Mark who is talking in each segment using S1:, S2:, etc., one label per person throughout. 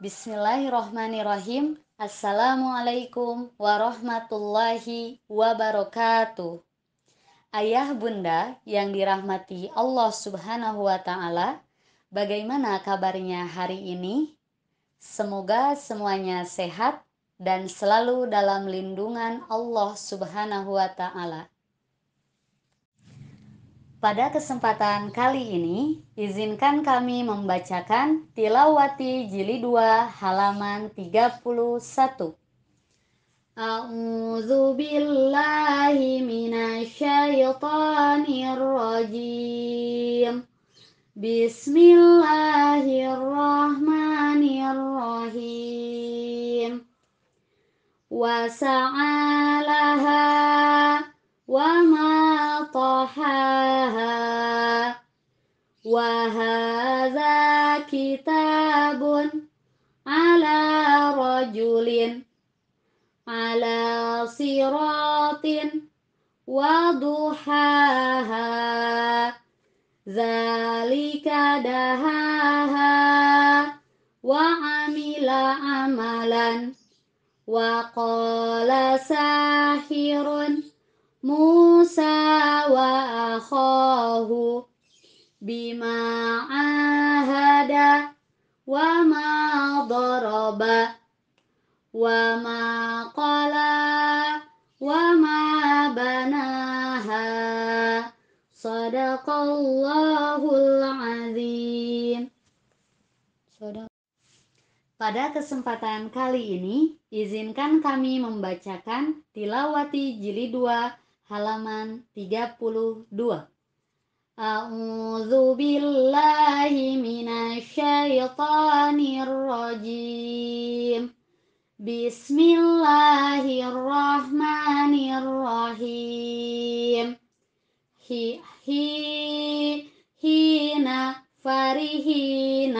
S1: Bismillahirrahmanirrahim. Assalamualaikum warahmatullahi wabarakatuh. Ayah bunda yang dirahmati Allah Subhanahu wa taala, bagaimana kabarnya hari ini? Semoga semuanya sehat dan selalu dalam lindungan Allah Subhanahu wa taala. Pada kesempatan kali ini, izinkan kami membacakan Tilawati Jilid 2 halaman 31. A'udzu billahi minasyaitonir rajim. Bismillahirrahmanirrahim. Wasa'alaha wa ma taha Wahaza bun ala rojulin ala siratin wa duhaha zalika dahaha wa amila amalan wa qala sahirun Musa wa akhahu bima ahada wa ma daraba wa ma qala wa ma banaha sadaqallahul azim pada kesempatan kali ini, izinkan kami membacakan Tilawati Jilid 2 halaman 32. أعوذ بالله من الشيطان الرجيم بسم الله الرحمن الرحيم هي هي حين فرحين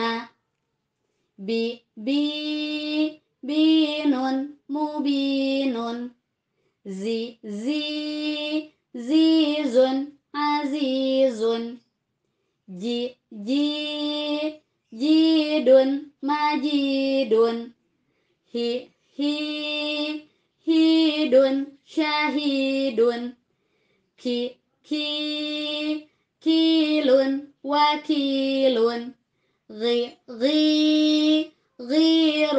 S1: بي بي بين مبين زي زي هي هي هيد شهيد كي كي كيل وكيل غي غي غير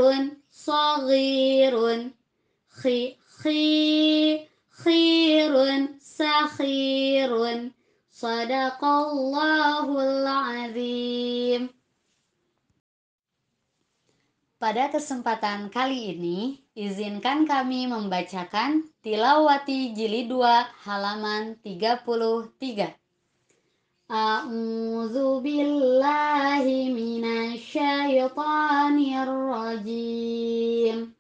S1: صغير خي خي خير سخير صدق الله العظيم Pada kesempatan kali ini, izinkan kami membacakan Tilawati Jilid 2 halaman 33. A'udzu billahi minasyaitonir rajim.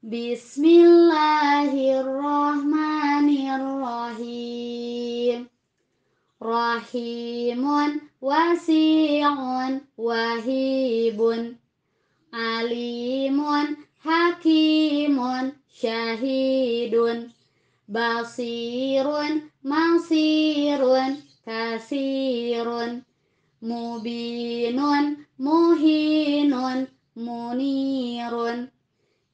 S1: Bismillahirrahmanirrahim. Rahimun wasi'un wahibun alimun hakimun syahidun basirun Mansirun kasirun mubinun muhinun munirun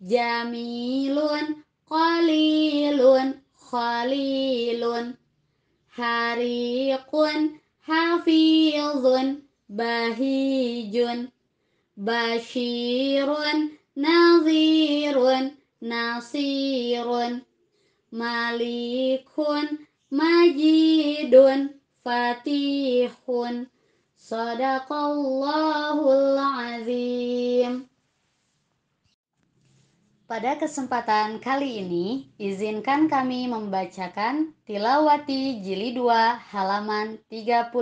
S1: jamilun qalilun khalilun hariqun hafizun bahijun Bashirun, Nazirun, Nasirun, Malikun, Majidun, Fatihun. Sadaqallahul azim. Pada kesempatan kali ini, izinkan kami membacakan Tilawati Jilid 2 halaman 34.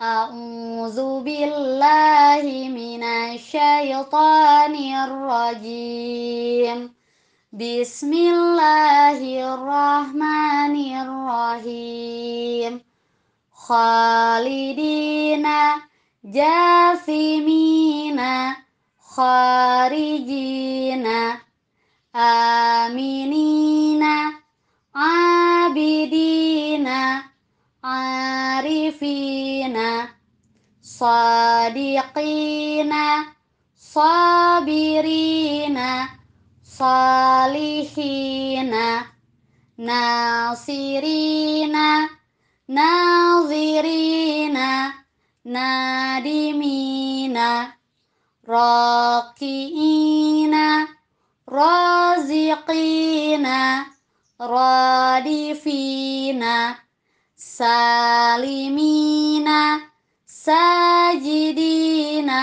S1: أعوذ بالله من الشيطان الرجيم بسم الله الرحمن الرحيم خالدين جاثمين خارجين آمنين عابدين arifina sadiqina sabirina salihina nasirina nazirina nadimina rakiina raziqina radifina salimina sajidina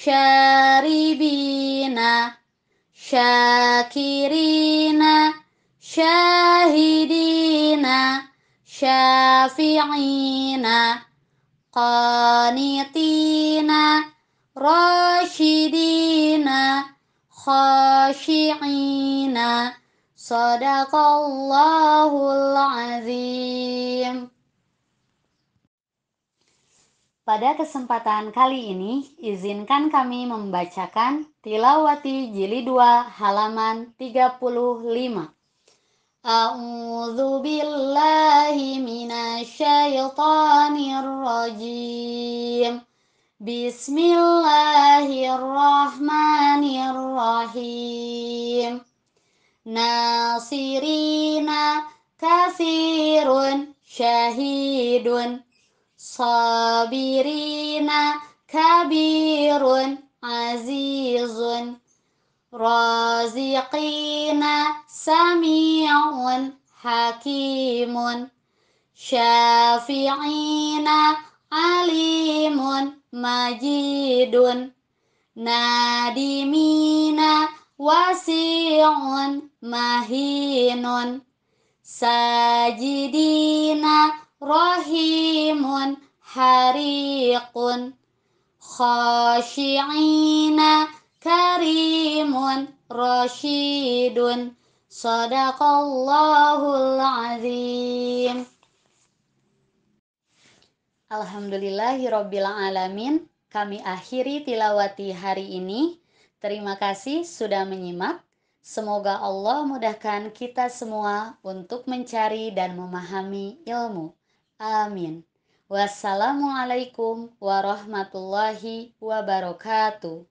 S1: syaribina syakirina syahidina syafi'ina qanitina rashidina khashi'ina Sadaqallahul azim. Pada kesempatan kali ini, izinkan kami membacakan Tilawati Jilid 2 halaman 35. A'udzu billahi minasyaitonir rajim. Bismillahirrahmanirrahim nasirina kasirun syahidun sabirina kabirun azizun raziqina sami'un hakimun syafi'ina alimun majidun nadimina wasi'un mahinun sajidina rahimun hariqun khashi'ina karimun rashidun sadaqallahul azim Alhamdulillahirobbilalamin kami akhiri tilawati hari ini. Terima kasih sudah menyimak. Semoga Allah mudahkan kita semua untuk mencari dan memahami ilmu. Amin. Wassalamualaikum warahmatullahi wabarakatuh.